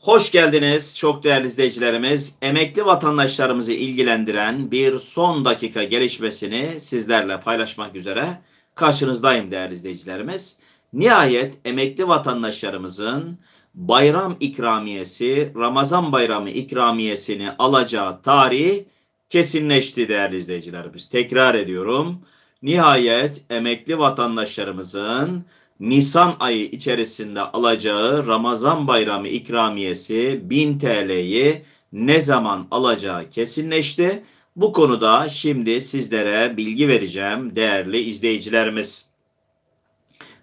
Hoş geldiniz çok değerli izleyicilerimiz. Emekli vatandaşlarımızı ilgilendiren bir son dakika gelişmesini sizlerle paylaşmak üzere karşınızdayım değerli izleyicilerimiz. Nihayet emekli vatandaşlarımızın bayram ikramiyesi, Ramazan bayramı ikramiyesini alacağı tarih kesinleşti değerli izleyicilerimiz. Tekrar ediyorum. Nihayet emekli vatandaşlarımızın Nisan ayı içerisinde alacağı Ramazan bayramı ikramiyesi 1000 TL'yi ne zaman alacağı kesinleşti. Bu konuda şimdi sizlere bilgi vereceğim değerli izleyicilerimiz.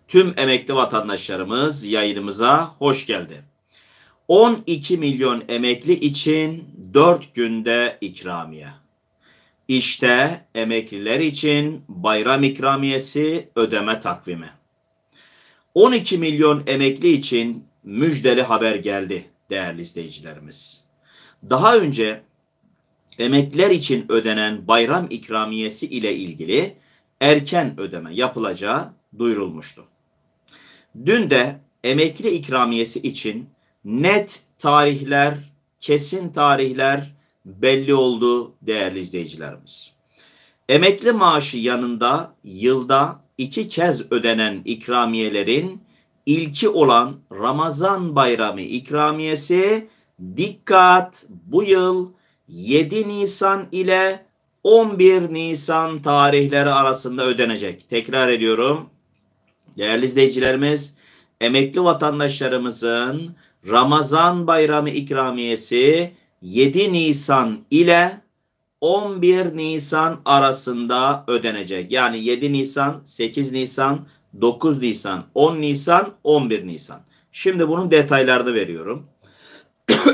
Tüm emekli vatandaşlarımız yayınımıza hoş geldi. 12 milyon emekli için 4 günde ikramiye. İşte emekliler için bayram ikramiyesi ödeme takvimi. 12 milyon emekli için müjdeli haber geldi değerli izleyicilerimiz. Daha önce emekliler için ödenen bayram ikramiyesi ile ilgili erken ödeme yapılacağı duyurulmuştu. Dün de emekli ikramiyesi için net tarihler, kesin tarihler belli oldu değerli izleyicilerimiz. Emekli maaşı yanında yılda iki kez ödenen ikramiyelerin ilki olan Ramazan Bayramı ikramiyesi dikkat bu yıl 7 Nisan ile 11 Nisan tarihleri arasında ödenecek. Tekrar ediyorum. Değerli izleyicilerimiz, emekli vatandaşlarımızın Ramazan Bayramı ikramiyesi 7 Nisan ile 11 Nisan arasında ödenecek. Yani 7 Nisan, 8 Nisan, 9 Nisan, 10 Nisan, 11 Nisan. Şimdi bunun detaylarını veriyorum.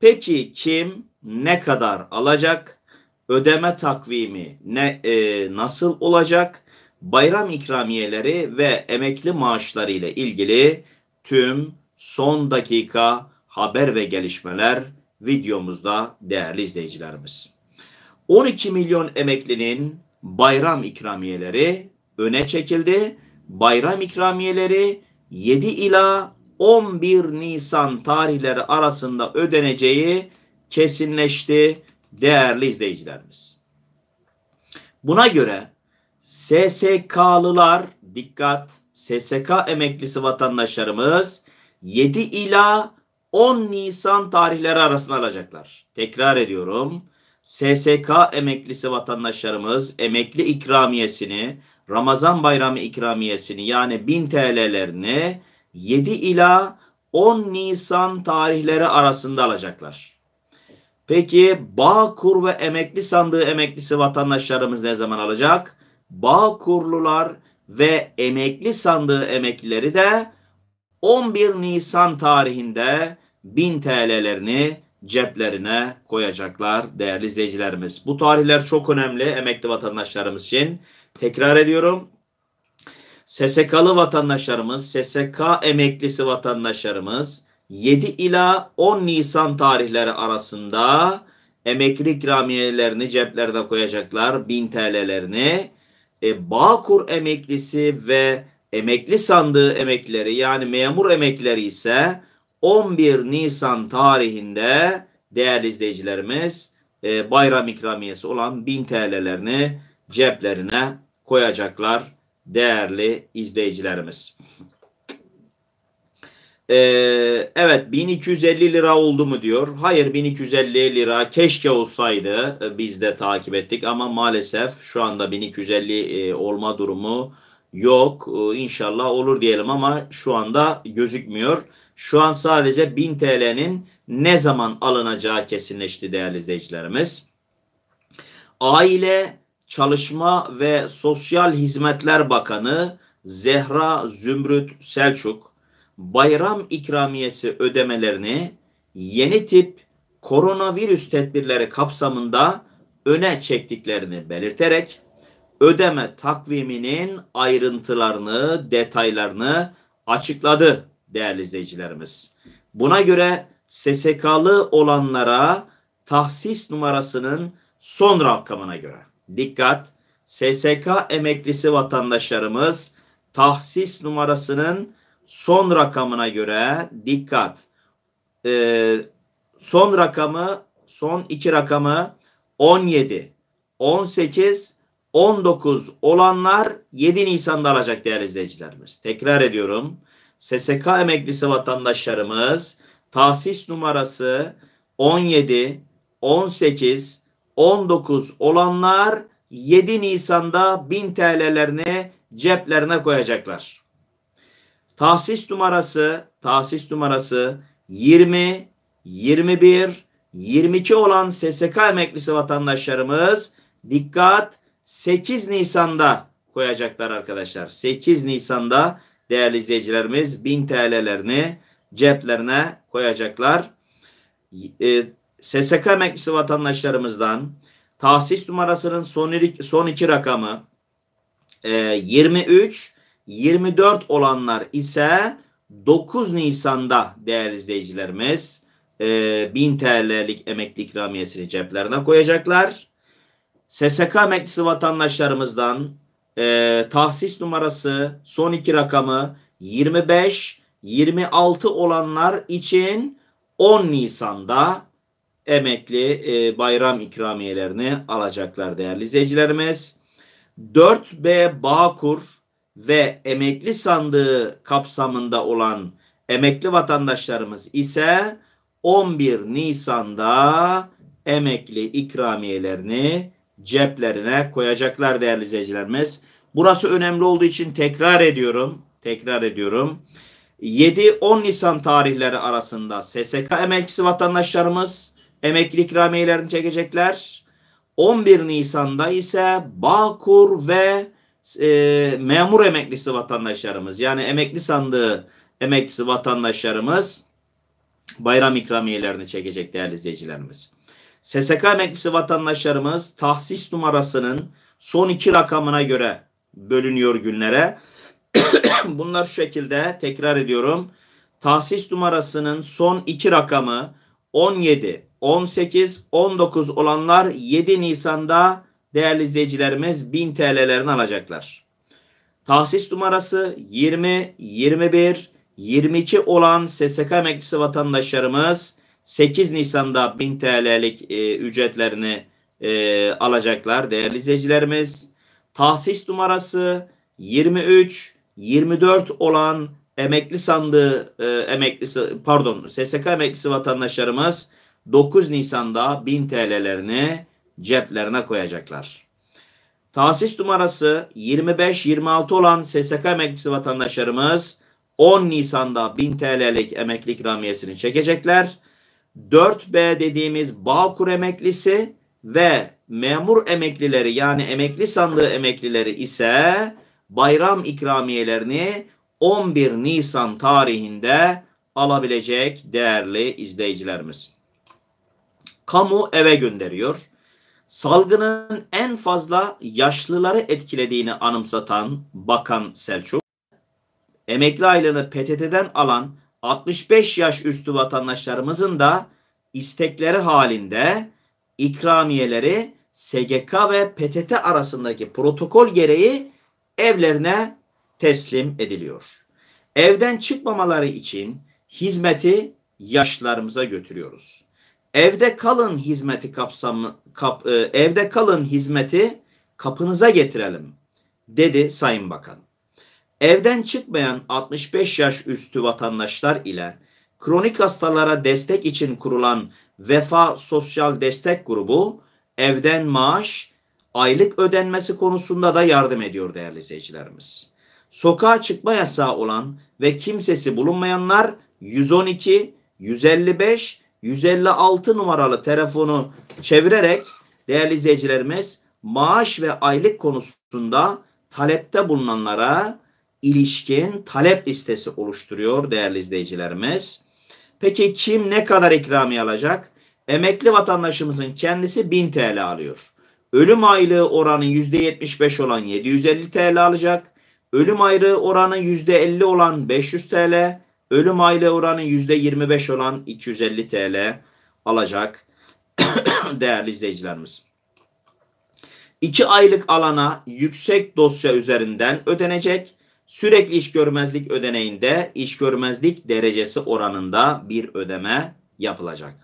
Peki kim ne kadar alacak? Ödeme takvimi ne e, nasıl olacak? Bayram ikramiyeleri ve emekli maaşları ile ilgili tüm son dakika haber ve gelişmeler videomuzda değerli izleyicilerimiz. 12 milyon emeklinin bayram ikramiyeleri öne çekildi. Bayram ikramiyeleri 7 ila 11 Nisan tarihleri arasında ödeneceği kesinleşti değerli izleyicilerimiz. Buna göre SSK'lılar dikkat SSK emeklisi vatandaşlarımız 7 ila 10 Nisan tarihleri arasında alacaklar. Tekrar ediyorum. SSK emeklisi vatandaşlarımız emekli ikramiyesini, Ramazan bayramı ikramiyesini yani 1000 TL'lerini 7 ila 10 Nisan tarihleri arasında alacaklar. Peki Bağkur ve emekli sandığı emeklisi vatandaşlarımız ne zaman alacak? Bağkurlular ve emekli sandığı emeklileri de 11 Nisan tarihinde 1000 TL'lerini ceplerine koyacaklar değerli izleyicilerimiz. Bu tarihler çok önemli emekli vatandaşlarımız için. Tekrar ediyorum. SSK'lı vatandaşlarımız, SSK emeklisi vatandaşlarımız 7 ila 10 Nisan tarihleri arasında emekli ikramiyelerini ceplerine koyacaklar 1000 TL'lerini. E, Bağkur emeklisi ve emekli sandığı emekleri yani memur emekleri ise 11 Nisan tarihinde değerli izleyicilerimiz e, bayram ikramiyesi olan 1000 TL'lerini ceplerine koyacaklar değerli izleyicilerimiz. E, evet 1250 lira oldu mu diyor. Hayır 1250 lira keşke olsaydı e, biz de takip ettik ama maalesef şu anda 1250 olma durumu yok. E, inşallah olur diyelim ama şu anda gözükmüyor. Şu an sadece 1000 TL'nin ne zaman alınacağı kesinleşti değerli izleyicilerimiz. Aile, Çalışma ve Sosyal Hizmetler Bakanı Zehra Zümrüt Selçuk bayram ikramiyesi ödemelerini yeni tip koronavirüs tedbirleri kapsamında öne çektiklerini belirterek ödeme takviminin ayrıntılarını, detaylarını açıkladı değerli izleyicilerimiz. Buna göre SSK'lı olanlara tahsis numarasının son rakamına göre. Dikkat! SSK emeklisi vatandaşlarımız tahsis numarasının son rakamına göre dikkat. Ee, son rakamı, son iki rakamı 17, 18 19 olanlar 7 Nisan'da alacak değerli izleyicilerimiz. Tekrar ediyorum. SSK emeklisi vatandaşlarımız tahsis numarası 17, 18, 19 olanlar 7 Nisan'da 1000 TL'lerini ceplerine koyacaklar. Tahsis numarası, tahsis numarası 20, 21, 22 olan SSK emeklisi vatandaşlarımız dikkat 8 Nisan'da koyacaklar arkadaşlar. 8 Nisan'da değerli izleyicilerimiz 1000 TL'lerini ceplerine koyacaklar. E, ee, SSK emeklisi vatandaşlarımızdan tahsis numarasının son, iki, son iki rakamı e, 23 24 olanlar ise 9 Nisan'da değerli izleyicilerimiz e, TL'lik emekli ikramiyesini ceplerine koyacaklar. SSK emeklisi vatandaşlarımızdan e, tahsis numarası son iki rakamı 25-26 olanlar için 10 Nisan'da emekli e, bayram ikramiyelerini alacaklar değerli izleyicilerimiz. 4B Bağkur ve emekli sandığı kapsamında olan emekli vatandaşlarımız ise 11 Nisan'da emekli ikramiyelerini ceplerine koyacaklar değerli izleyicilerimiz. Burası önemli olduğu için tekrar ediyorum. Tekrar ediyorum. 7-10 Nisan tarihleri arasında SSK emekçisi vatandaşlarımız emeklilik ikramiyelerini çekecekler. 11 Nisan'da ise Bağkur ve e, memur emeklisi vatandaşlarımız yani emekli sandığı emeklisi vatandaşlarımız bayram ikramiyelerini çekecek değerli izleyicilerimiz. SSK emeklisi vatandaşlarımız tahsis numarasının son iki rakamına göre bölünüyor günlere. Bunlar şu şekilde tekrar ediyorum. Tahsis numarasının son iki rakamı 17, 18, 19 olanlar 7 Nisan'da değerli izleyicilerimiz 1000 TL'lerini alacaklar. Tahsis numarası 20, 21, 22 olan SSK emeklisi vatandaşlarımız 8 Nisan'da 1000 TL'lik e, ücretlerini e, alacaklar değerli izleyicilerimiz. Tahsis numarası 23 24 olan emekli sandığı e, emeklisi pardon SSK emeklisi vatandaşlarımız 9 Nisan'da 1000 TL'lerini ceplerine koyacaklar. Tahsis numarası 25-26 olan SSK emeklisi vatandaşlarımız 10 Nisan'da 1000 TL'lik emeklilik ikramiyesini çekecekler. 4B dediğimiz Bağkur emeklisi ve memur emeklileri yani emekli sandığı emeklileri ise bayram ikramiyelerini 11 Nisan tarihinde alabilecek değerli izleyicilerimiz. Kamu eve gönderiyor. Salgının en fazla yaşlıları etkilediğini anımsatan Bakan Selçuk, emekli aylığını PTT'den alan 65 yaş üstü vatandaşlarımızın da istekleri halinde ikramiyeleri SGK ve PTT arasındaki protokol gereği evlerine teslim ediliyor. Evden çıkmamaları için hizmeti yaşlarımıza götürüyoruz. Evde kalın hizmeti kapsamı kap, e, evde kalın hizmeti kapınıza getirelim dedi Sayın Bakan. Evden çıkmayan 65 yaş üstü vatandaşlar ile kronik hastalara destek için kurulan Vefa Sosyal Destek Grubu evden maaş, aylık ödenmesi konusunda da yardım ediyor değerli izleyicilerimiz. Sokağa çıkma yasağı olan ve kimsesi bulunmayanlar 112, 155, 156 numaralı telefonu çevirerek değerli izleyicilerimiz maaş ve aylık konusunda talepte bulunanlara ilişkin talep listesi oluşturuyor değerli izleyicilerimiz. Peki kim ne kadar ikramiye alacak? Emekli vatandaşımızın kendisi 1000 TL alıyor. Ölüm aylığı oranı %75 olan 750 TL alacak. Ölüm aylığı oranı %50 olan 500 TL. Ölüm aylığı oranı %25 olan 250 TL alacak değerli izleyicilerimiz. 2 aylık alana yüksek dosya üzerinden ödenecek. Sürekli iş görmezlik ödeneğinde iş görmezlik derecesi oranında bir ödeme yapılacak.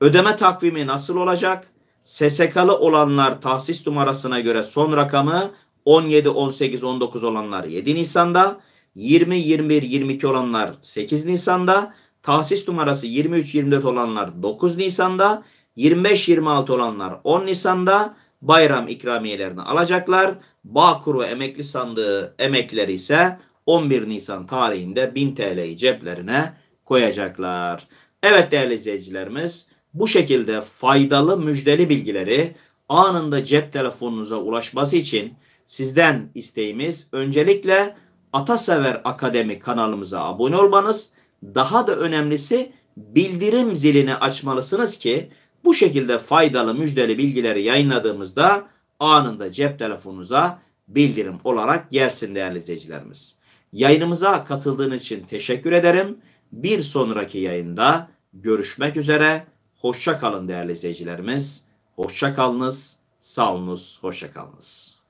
Ödeme takvimi nasıl olacak? SSK'lı olanlar tahsis numarasına göre son rakamı 17, 18, 19 olanlar 7 Nisan'da, 20, 21, 22 olanlar 8 Nisan'da, tahsis numarası 23, 24 olanlar 9 Nisan'da, 25, 26 olanlar 10 Nisan'da, bayram ikramiyelerini alacaklar. Bakuru emekli sandığı emekleri ise 11 Nisan tarihinde 1000 TL'yi ceplerine koyacaklar. Evet değerli izleyicilerimiz bu şekilde faydalı müjdeli bilgileri anında cep telefonunuza ulaşması için sizden isteğimiz öncelikle Atasever Akademi kanalımıza abone olmanız. Daha da önemlisi bildirim zilini açmalısınız ki bu şekilde faydalı müjdeli bilgileri yayınladığımızda anında cep telefonunuza bildirim olarak gelsin değerli izleyicilerimiz. Yayınımıza katıldığınız için teşekkür ederim. Bir sonraki yayında görüşmek üzere. Hoşça kalın değerli izleyicilerimiz. Hoşça kalınız, sağolunuz, hoşça kalınız.